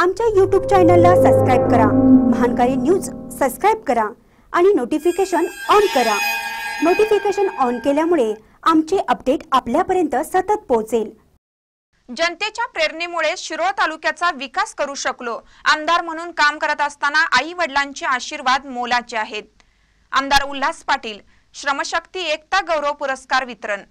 आमच्या यूट्यूब चॅनलला सबस्क्राईब करा महानकारी न्यूज सबस्क्राईब करा आणि नोटिफिकेशन ऑन करा नोटिफिकेशन ऑन केल्यामुळे आमचे अपडेट आपल्यापर्यंत सतत पोहोचेल जनतेच्या प्रेरणेमुळे शिरोळ तालुक्याचा विकास करू शकलो आमदार म्हणून काम करत असताना आई वडिलांचे आशीर्वाद मोलाचे आहेत आमदार उल्हास पाटील श्रमशक्ती एकता गौरव पुरस्कार वितरण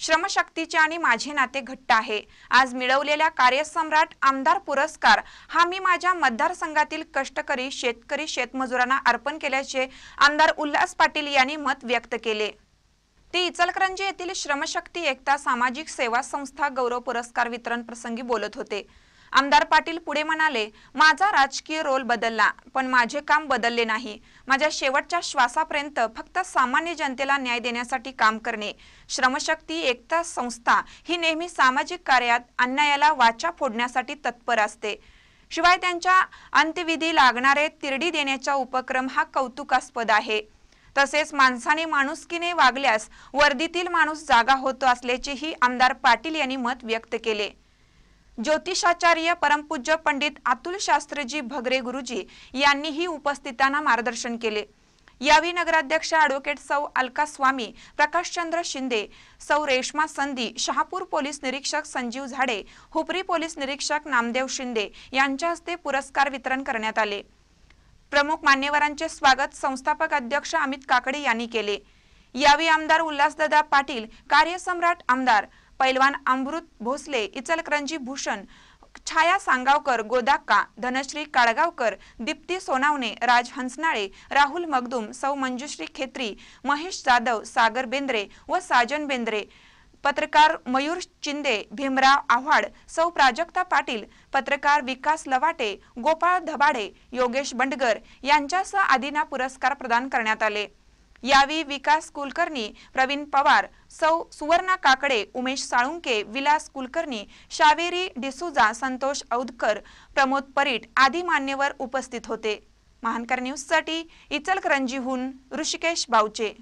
श्रमशक्तीचे आणि माझे नाते घट्ट आहे आज मिळवलेल्या कार्यसम्राट आमदार पुरस्कार हा मी माझ्या मतदारसंघातील कष्टकरी शेतकरी शेतमजुरांना अर्पण केल्याचे आमदार उल्हास पाटील यांनी मत व्यक्त केले ते इचलकरंजी येथील श्रमशक्ती एकता सामाजिक सेवा संस्था गौरव पुरस्कार वितरण प्रसंगी बोलत होते आमदार पाटील पुढे म्हणाले माझा राजकीय रोल बदलला पण माझे काम बदलले नाही माझ्या शेवटच्या श्वासापर्यंत फक्त सामान्य जनतेला न्याय देण्यासाठी काम करणे श्रमशक्ती एकता संस्था ही नेहमी सामाजिक कार्यात अन्यायाला वाचा फोडण्यासाठी तत्पर असते शिवाय त्यांच्या अंत्यविधी लागणारे तिरडी देण्याचा उपक्रम हा कौतुकास्पद आहे तसेच माणसाने माणुसकीने वागल्यास वर्दीतील माणूस जागा होतो असल्याचेही आमदार पाटील यांनी मत व्यक्त केले ज्योतिषाचार्य परमपूज्य पंडित अतुल शास्त्रजी भगरे गुरुजी यांनीही उपस्थितांना मार्गदर्शन केले यावेळी नगराध्यक्ष अॅडव्होकेट सौ अलका स्वामी प्रकाशचंद्र शिंदे सौ रेश्मा संधी शहापूर पोलीस निरीक्षक संजीव झाडे हुपरी पोलीस निरीक्षक नामदेव शिंदे यांच्या हस्ते पुरस्कार वितरण करण्यात आले प्रमुख मान्यवरांचे स्वागत संस्थापक अध्यक्ष अमित काकडे यांनी केले यावेळी आमदार उल्हासदादा पाटील कार्यसम्राट आमदार पैलवान अमृत भोसले इचलकरंजी भूषण छाया सांगावकर गोदाक्का धनश्री काळगावकर दीप्ती सोनावणे राज हंसनाळे राहुल मगदुम सौ मंजुश्री खेत्री महेश जाधव सागर बेंद्रे व साजन बेंद्रे पत्रकार मयूर चिंदे भीमराव आव्हाड सौ प्राजक्ता पाटील पत्रकार विकास लवाटे गोपाळ धबाडे योगेश बंडगर यांच्यासह आदींना पुरस्कार प्रदान करण्यात आले यावी विकास कुलकर्णी प्रवीण पवार सौ सुवर्णा काकडे उमेश साळुंके विलास कुलकर्णी शावेरी डिसुजा संतोष औदकर प्रमोद परीट आदी मान्यवर उपस्थित होते महानकर न्यूजसाठी इचलकरंजीहून ऋषिकेश बावचे